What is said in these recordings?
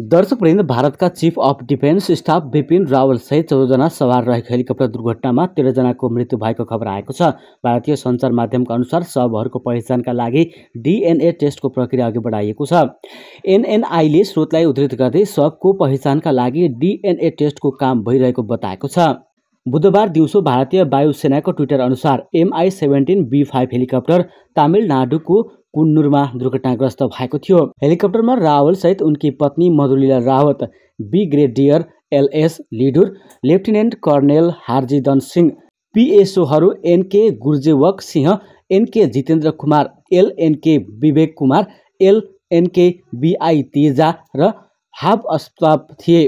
दर्शक वृन्द भारतका chief of defence staff Bipin रावलसहित चौधजना सवार रहेको हेलिकप्टर दुर्घटनामा तेह्रजनाको मृत्यु भएको खबर आएको छ भारतीय सञ्चार माध्यमका अनुसार सबहरूको पहिचानका लागि डिएनए टेस्टको प्रक्रिया अघि बढाइएको छ एनएनआईले स्रोतलाई उद्धित गर्दै सबको पहिचानका लागि डिएनए टेस्टको काम भइरहेको बताएको छ बुधबार दिउँसो भारतीय वायुसेनाको ट्विटर अनुसार MI seventeen B five helicopter तामिलनाडुको कुन्नुरमा दुर्घटनाग्रस्त भएको थियो हेलिकप्टरमा रावल सहित उनकी पत्नी Madhulika Rawat brigadier LS Lidder lieutenant colonel Harjinder Singh पिएसओहरू NK Gursewak Singh NK Jitendra Kumar LNK Vivek Kumar LNK बिआई तेजा र हाफ अस्ताप थिए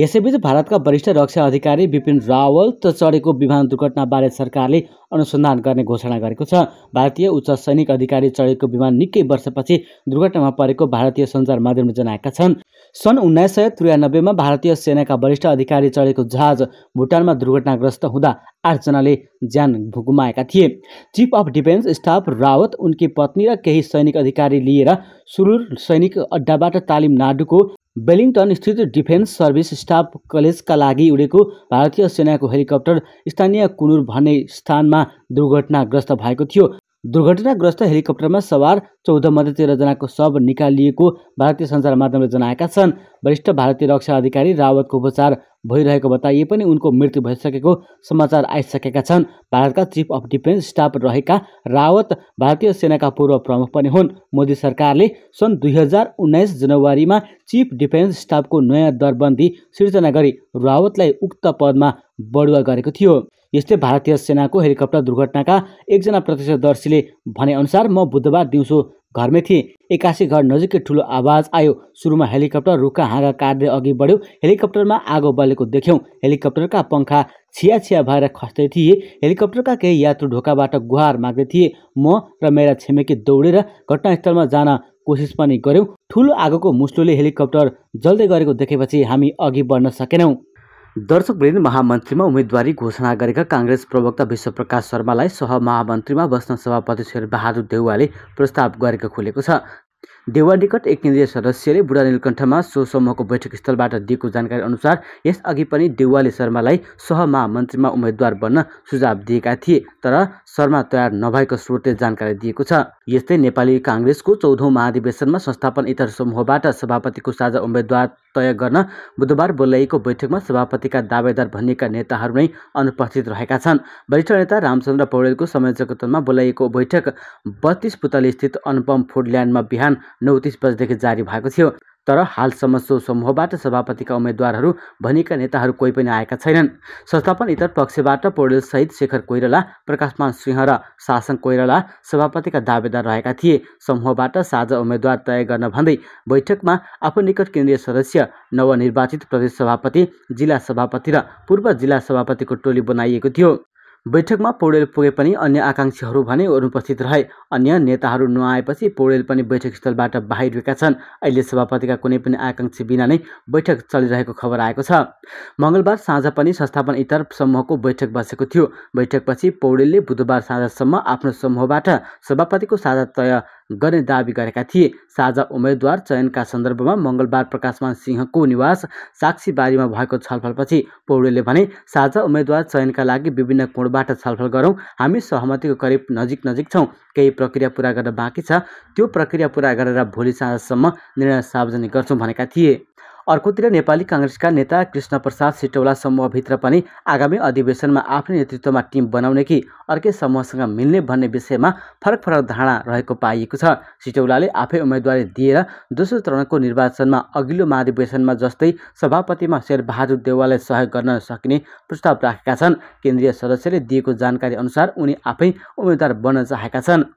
यसैबीच भारतका वरिष्ठ रक्षा अधिकारी विपिन रावत चढेको विमान दुर्घटनाबारे सरकारले अनुसन्धान गर्ने घोषणा गरेको छ भारतीय उच्च सैनिक अधिकारी चढेको विमान निकै वर्षपछि दुर्घटनामा परेको भारतीय सञ्चार माध्यमले जनाएका छन् सन् उन्नाइस सय त्रियानब्बेमा भारतीय सेनाका वरिष्ठ अधिकारी चढेको जहाज भुटानमा दुर्घटनाग्रस्त हुँदा आठजनाले ज्यान गुमाएका थिए chief of defence staff Rawat उनकी पत्नी र केही सैनिक अधिकारी लिएर सुरुर सैनिक अड्डाबाट तालिम नाडुको वेलिङटन स्थित डिफेन्स सर्भिस स्टाफ कलेजका लागि उडेको भारतीय सेनाको हेलिकप्टर स्थानीय कुनुर भन्ने स्थानमा दुर्घटनाग्रस्त भएको थियो दुर्घटनाग्रस्त हेलिकप्टरमा सवार चौध मध्ये तेह्रजनाको शव निकालिएको भारतीय सञ्चार माध्यमले जनाएका छन् वरिष्ठ भारतीय रक्षा अधिकारी रावतको उपचार भइरहेको बताइए पनि उनको मृत्यु भइसकेको समाचार आइसकेका छन् भारतका चिफ अफ डिफेन्स स्टाफ रहेका रावत भारतीय सेनाका पूर्व प्रमुख पनि हुन् मोदी सरकारले सन् दुई हजार उन्नाइस जनवरीमा चिफ डिफेन्स स्टाफको नयाँ दरबन्दी सिर्जना गरी रावतलाई उक्त पदमा बढुवा गरेको थियो यस्तै भारतीय सेनाको हेलिकप्टर दुर्घटनाका एकजना प्रत्यक्षदर्शीले भनेअनुसार म बुधबार दिउँसो घरमै थिए एक्कासी घर नजिकै ठुलो आवाज आयो सुरुमा हेलिकप्टर रुखा हाँगा काट्दै अघि बढ्यो हेलिकप्टरमा आगो बलेको देख्यौँ हेलिकप्टरका पङ्खा छिया छिया भएर खस्दै थिए हेलिकप्टरका केही यात्रु ढोकाबाट गुहार माग्दै थिए म र मेरा छिमेकी दौडेर घटनास्थलमा जान कोसिस पनि गऱ्यौँ ठुलो आगोको मुस्लोले हेलिकप्टर जल्दै गरेको देखेपछि हामी अघि बढ्न सकेनौँ दर्शकवृन्द महामन्त्रीमा उम्मेदवारी घोषणा गरेका काङ्ग्रेस प्रवक्ता विश्वप्रकाश शर्मालाई सहमहामन्त्रीमा बस्न सभापति शेरबहादुर देउवाले प्रस्ताव गरेको खुलेको छ देउवा निकट एक केन्द्रीय सदस्यले बुढा नीलकण्ठमा सो समूहको बैठक स्थलबाट दिएको जानकारी अनुसार यसअघि पनि देउवाले शर्मालाई सहमहामन्त्रीमा उम्मेद्वार बन्न सुझाव दिएका थिए तर शर्मा तयार नभएको स्रोतले जानकारी दिएको छ यस्तै नेपाली काङ्ग्रेसको चौधौँ महाधिवेशनमा संस्थापन इतर समूहबाट सभापतिको साझा उम्मेद्वार तय गर्न बुधबार बोलाइएको बैठकमा सभापतिका दावेदार भनिएका नेताहरू नै अनुपस्थित रहेका छन् वरिष्ठ नेता रामचन्द्र पौडेलको संयोजकत्वमा बोलाइएको बैठक बत्तीस पुतली स्थित अनुपम फुडल्यान्डमा बिहान नौ तिस बजेदेखि जारी भएको थियो तर हालसम्म सो समूहबाट सभापतिका उम्मेद्वारहरू भनिएका नेताहरू कोही पनि आएका छैनन् संस्थापन इतर पक्षबाट पौडेलसहित शेखर कोइराला प्रकाशमान सिंह र शासन कोइराला सभापतिका दावेदार रहेका थिए समूहबाट साझा उम्मेद्वार तय गर्न भन्दै बैठकमा आफू निकट केन्द्रीय सदस्य नवनिर्वाचित प्रदेश सभापति जिल्ला सभापति र पूर्व जिल्ला सभापतिको टोली बनाइएको थियो बैठकमा पौडेल पुगे पनि अन्य आकाङ्क्षीहरू भने अनुपस्थित रहे अन्य नेताहरू नआएपछि पौडेल पनि बैठक बैठकस्थलबाट बाहिरिएका छन् अहिले सभापतिका कुनै पनि आकाङ्क्षी बिना नै बैठक चलिरहेको खबर आएको छ मङ्गलबार साँझ पनि संस्थापन इतर समूहको बैठक बसेको थियो बैठकपछि पौडेलले बुधबार साँझसम्म आफ्नो समूहबाट सभापतिको साझा तय गर्ने दावी गरेका थिए साझा उम्मेद्वार चयनका सन्दर्भमा मङ्गलबार प्रकाशमान सिंहको निवास साक्षीबारीमा भएको छलफलपछि पौडेलले भने साझा उम्मेद्वार चयनका लागि विभिन्न कोणबाट छलफल गरौँ हामी सहमतिको करिब नजिक नजिक छौँ केही प्रक्रिया पुरा गर्न बाँकी छ त्यो प्रक्रिया पुरा गरेर भोलि साँझसम्म निर्णय सार्वजनिक गर्छौँ भनेका थिए अर्कोतिर नेपाली काङ्ग्रेसका नेता कृष्ण प्रसाद सिटौला समूहभित्र पनि आगामी अधिवेशनमा आफ्नै नेतृत्वमा टिम बनाउने कि अर्कै समूहसँग मिल्ने भन्ने विषयमा फरक फरक धारणा रहेको पाइएको छ सिटौलाले आफै उम्मेदवारी दिएर दोस्रो चरणको निर्वाचनमा अघिल्लो महाधिवेशनमा जस्तै सभापतिमा शेरबहादुर देवाललाई सहयोग गर्न सकिने प्रस्ताव राखेका छन् केन्द्रीय सदस्यले दिएको जानकारी अनुसार उनी आफै उम्मेद्वार बन्न चाहेका छन्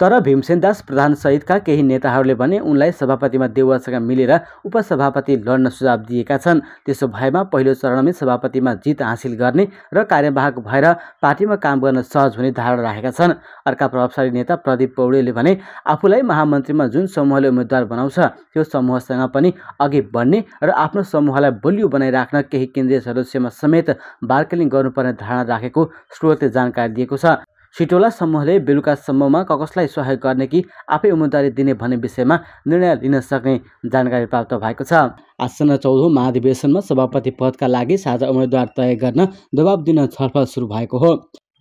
तर भीमसेनदास प्रधानसहितका केही नेताहरूले भने उनलाई सभापतिमा देउवासँग मिलेर उपसभापति लड्न सुझाव दिएका छन् त्यसो भएमा पहिलो चरणमै सभापतिमा जित हासिल गर्ने र कार्यवाहक भएर पार्टीमा काम गर्न सहज हुने धारणा राखेका छन् अर्का प्रभावशाली नेता प्रदीप पौडेलले भने आफूलाई महामन्त्रीमा जुन समूहले उम्मेद्वार बनाउँछ त्यो समूहसँग पनि अघि बढ्ने र आफ्नो समूहलाई बलियो बनाइराख्न केही केन्द्रीय सदस्यमा समेत बार्केलिङ गर्नुपर्ने धारणा राखेको स्रोतले जानकारी दिएको छ सिटोला समूहले समूहमा ककसलाई सहयोग गर्ने कि आफै उम्मेदवारी दिने भन्ने विषयमा निर्णय लिन सक्ने जानकारी प्राप्त भएको छ आसन्न चौधौँ महाधिवेशनमा सभापति पदका लागि साझा उम्मेद्वार तय गर्न दबाब दिन छलफल सुरु भएको हो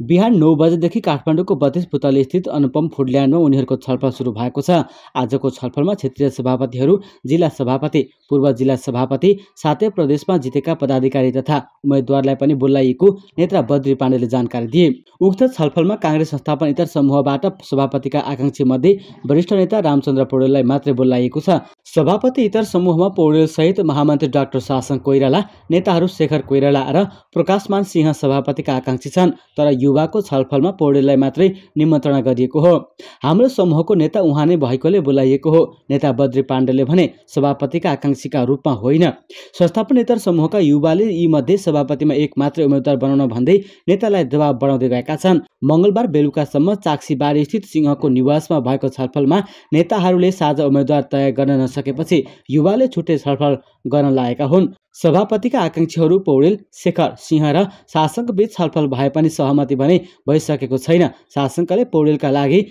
बिहान नौ बजेदेखि काठमाडौँको बत्तीस पुतली स्थित अनुपम फुडल्यान्डमा उनीहरूको छलफल सुरु भएको छ आजको छलफलमा क्षेत्रीय सभापतिहरू जिल्ला सभापति पूर्व जिल्ला सभापति साथै प्रदेशमा जितेका पदाधिकारी तथा उम्मेद्वारलाई पनि बोलाइएको नेता बद्री पाण्डेले जानकारी दिए उक्त छलफलमा काङ्ग्रेस संस्थापन इतर समूहबाट सभापतिका आकाङ्क्षी मध्ये वरिष्ठ नेता रामचन्द्र पौडेललाई मात्रै बोलाइएको छ सभापति इतर समूहमा पौडेलसहित महामन्त्री डाक्टर शासन कोइराला नेताहरू शेखर कोइराला र प्रकाशमान सिंह सभापतिका आकाङ्क्षी छन् तर युवाको छलफलमा पौडेललाई मात्रै निमन्त्रणा गरिएको हो हाम्रो समूहको नेता उहाँ नै भएकोले बोलाइएको हो नेता बद्री पाण्डेले भने सभापतिका आकाङ्क्षीका रूपमा होइन संस्थापन इतर समूहका युवाले यीमध्ये सभापतिमा एक मात्रै उम्मेद्वार बनाउन भन्दै नेतालाई दबाव बढाउँदै गएका छन् मङ्गलबार बेलुकासम्म चाक्सीबारी स्थित सिंहको निवासमा भएको छलफलमा नेताहरूले साझा उम्मेद्वार तय गर्न सकेपछि युवाले छुट्टै छलफल गर्न लागेका हुन् सभापतिका आकाङ्क्षीहरू पौडेल शेखर सिंह र शासकबीच छलफल भए पनि सहमति भने भइसकेको छैन शासकले पौडेलका लागि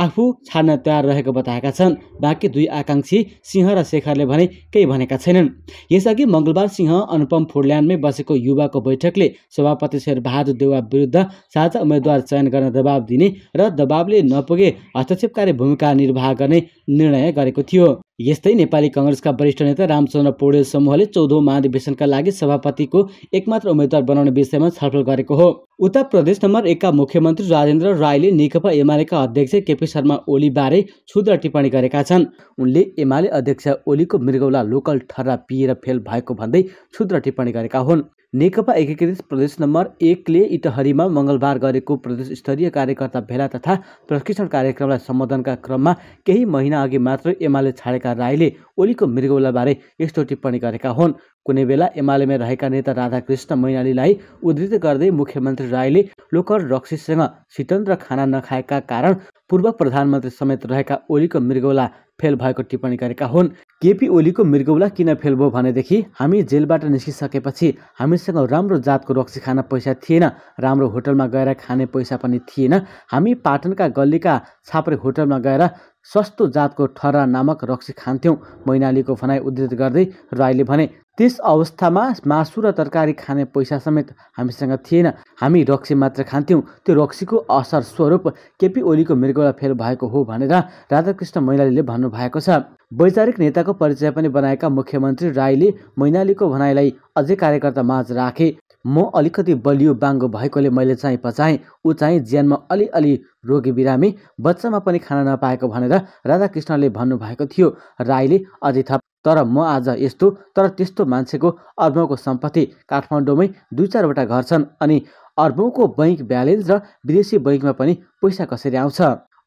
आफू छाड्न तयार रहेको बताएका छन् बाँकी दुई आकाङ्क्षी सिंह र शेखरले भने केही भनेका छैनन् यसअघि मङ्गलबार सिंह अनुपम फुडल्यान्डमै बसेको युवाको बैठकले सभापति शेरबहादुर देवा विरुद्ध साझा उम्मेद्वार चयन गर्न दबाब दिने र दबाबले नपुगे हस्तक्षेपकारी भूमिका निर्वाह गर्ने निर्णय गरेको थियो यस्तै नेपाली कङ्ग्रेसका वरिष्ठ नेता रामचन्द्र पौडेल समूहले चौधौँ महाधिवेशनका लागि सभापतिको एकमात्र उम्मेद्वार बनाउने विषयमा छलफल गरेको हो उत्तर प्रदेश नम्बर एकका मुख्यमन्त्री राजेन्द्र राईले नेकपा एमालेका अध्यक्ष केपी शर्मा ओलीबारे क्षुद्र टिप्पणी गरेका छन् उनले एमाले अध्यक्ष ओलीको मृगौला लोकल ठर्रा पिएर फेल भएको भन्दै क्षुद्र टिप्पणी गरेका हुन् नेकपा एकीकृत प्रदेश नम्बर एकले इटहरीमा मङ्गलबार गरेको प्रदेश स्तरीय कार्यकर्ता भेला तथा प्रशिक्षण कार्यक्रमलाई सम्बोधनका क्रममा केही महिना अघि मात्र एमाले छाडेका राईले ओलीको मृगौलाबारे यस्तो टिप्पणी गरेका हुन् कुनै बेला एमालेमा रहेका नेता राधाकृष्ण मैनालीलाई उद्धृत गर्दै मुख्यमन्त्री राईले लोकर रक्सीसँग शीतन्त्र खाना नखाएका कारण पूर्व प्रधानमन्त्री समेत रहेका ओलीको मृगौला फेल भएको टिप्पणी गरेका हुन् केपी ओलीको मृगौला किन फेल भयो भनेदेखि हामी जेलबाट निस्किसकेपछि हामीसँग राम्रो जातको रक्सी खान पैसा थिएन राम्रो होटलमा गएर खाने पैसा पनि थिएन हामी पाटनका गल्लीका छाप्रे होटलमा गएर सस्तो जातको ठरा नामक रक्सी खान्थ्यौँ मैनालीको भनाइ उद्धित गर्दै राईले भने त्यस अवस्थामा मासु र तरकारी खाने पैसा समेत हामीसँग थिएन हामी रक्सी मात्र खान्थ्यौँ त्यो रक्सीको असर स्वरूप केपी ओलीको मृगौला फेल भएको हो भनेर राधाकृष्ण मैनालीले भन्नुभएको छ वैचारिक नेताको परिचय पनि बनाएका मुख्यमन्त्री राईले मैनालीको भनाइलाई अझै कार्यकर्ता माझ राखे म अलिकति बलियो बाङ्गो भएकोले मैले चाहिँ पचाएँ ऊ चाहिँ ज्यानमा अलिअलि रोगी बिरामी बच्चामा पनि खाना नपाएको भनेर राधाकृष्णले भन्नुभएको थियो राईले अझै थप तर म आज यस्तो तर त्यस्तो मान्छेको अर्बौँको सम्पत्ति काठमाडौँमै दुई चारवटा घर छन् अनि अर्बौँको बैङ्क ब्यालेन्स र विदेशी बैङ्कमा पनि पैसा कसरी आउँछ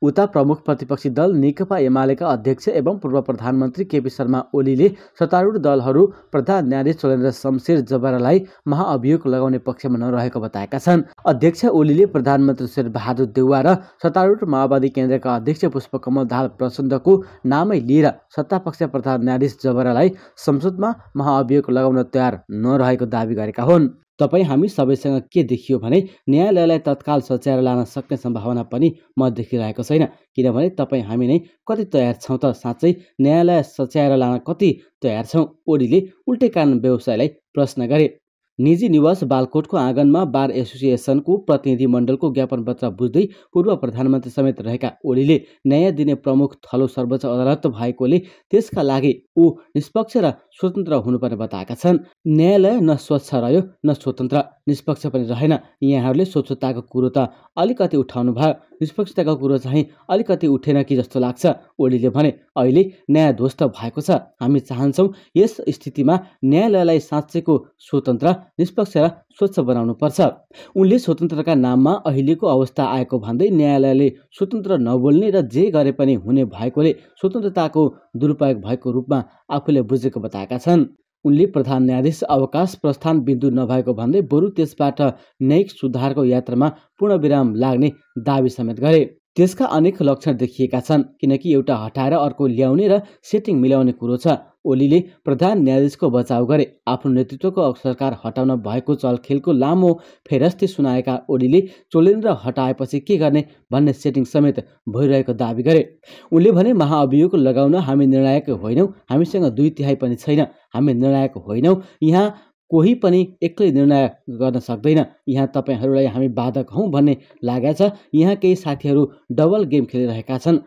उता प्रमुख प्रतिपक्षी दल नेकपा एमालेका अध्यक्ष एवं पूर्व प्रधानमन्त्री केपी शर्मा ओलीले सत्तारूढ दलहरू प्रधान न्यायाधीश चोलेन्द्र शमशेर जबरालाई महाअभियोग लगाउने पक्षमा नरहेको बताएका छन् अध्यक्ष ओलीले प्रधानमन्त्री शेरबहादुर देउवा र सत्तारूढ माओवादी केन्द्रका अध्यक्ष पुष्पकमल दाहाल प्रचण्डको नामै लिएर सत्तापक्ष प्रधान न्यायाधीश जबरालाई संसदमा महाअभियोग लगाउन तयार नरहेको दावी गरेका हुन् तपाईँ हामी सबैसँग के देखियो भने न्यायालयलाई तत्काल सच्याएर लान सक्ने सम्भावना पनि म देखिरहेको छैन किनभने तपाईँ हामी नै कति तयार छौँ त साँच्चै न्यायालय सच्याएर लान कति तयार छौँ ओलीले उल्टे कारण व्यवसायलाई प्रश्न गरे निजी निवास बालकोटको आँगनमा बार एसोसिएसनको प्रतिनिधिमण्डलको ज्ञापन पत्र बुझ्दै पूर्व प्रधानमन्त्री समेत रहेका ओलीले न्याय दिने प्रमुख थलो सर्वोच्च अदालत भएकोले त्यसका लागि ऊ निष्पक्ष र स्वतन्त्र हुनुपर्ने बताएका छन् न्यायालय न स्वच्छ रह्यो न स्वतन्त्र निष्पक्ष पनि रहेन यहाँहरूले स्वच्छताको कुरो त अलिकति उठाउनु भयो निष्पक्षताको कुरो चाहिँ अलिकति उठेन कि जस्तो लाग्छ ओलीले भने अहिले न्याय ध्वस्त भएको छ हामी चाहन्छौँ यस स्थितिमा न्यायालयलाई साँच्चैको स्वतन्त्र निष्पक्ष र स्वच्छ बनाउनुपर्छ उनले स्वतन्त्रका नाममा अहिलेको अवस्था आएको भन्दै न्यायालयले स्वतन्त्र नबोल्ने र जे गरे पनि हुने भएकोले स्वतन्त्रताको दुरुपयोग भएको रूपमा आफूले बुझेको बताएका छन् उनले प्रधान न्यायाधीश अवकाश प्रस्थान बिन्दु नभएको भन्दै बरु त्यसबाट न्यायिक सुधारको यात्रामा पूर्ण विराम लाग्ने दावी समेत गरे त्यसका अनेक लक्षण देखिएका छन् किनकि एउटा हटाएर अर्को ल्याउने र सेटिङ मिलाउने कुरो छ ओलीले प्रधान न्यायाधीशको बचाउ गरे आफ्नो नेतृत्वको सरकार हटाउन भएको चलखेलको लामो फेरस्ती सुनाएका ओलीले चोलेन्द्र हटाएपछि के गर्ने भन्ने सेटिङ समेत भइरहेको दावी गरे उनले भने महाअभियोग लगाउन हामी निर्णायक होइनौँ हामीसँग दुई तिहाई पनि छैन हामी निर्णायक होइनौँ यहाँ कोही पनि एक्लै निर्णय गर्न सक्दैन यहाँ तपाईँहरूलाई हामी बाधक हौँ भन्ने लागेको छ यहाँ केही साथीहरू डबल गेम खेलिरहेका छन्